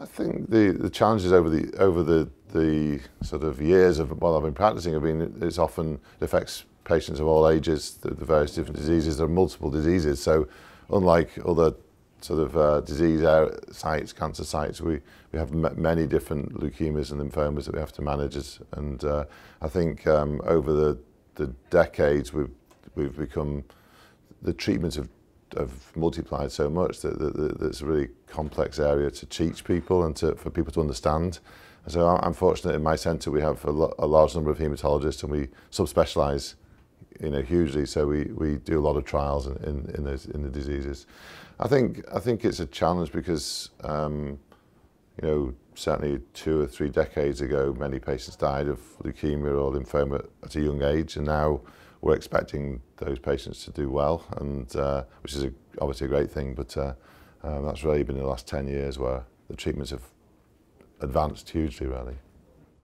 I think the, the challenges over the over the, the sort of years of while I've been practicing have been it's often it affects patients of all ages, the, the various different diseases. There are multiple diseases, so unlike other sort of uh, disease sites, cancer sites, we, we have many different leukemias and lymphomas that we have to manage. and uh, I think um, over the, the decades, we've, we've become, the treatment of have multiplied so much that, that, that, it's a really complex area to teach people and to, for people to understand. And so I'm fortunate in my centre we have a, a large number of haematologists and we subspecialise you know, hugely. So we, we do a lot of trials in, in, in, those, in the diseases. I think, I think it's a challenge because, um, you know, certainly two or three decades ago, many patients died of leukemia or lymphoma at a young age. And now we're expecting those patients to do well, and uh, which is a, obviously a great thing. But uh, um, that's really been the last 10 years where the treatments have advanced hugely, really.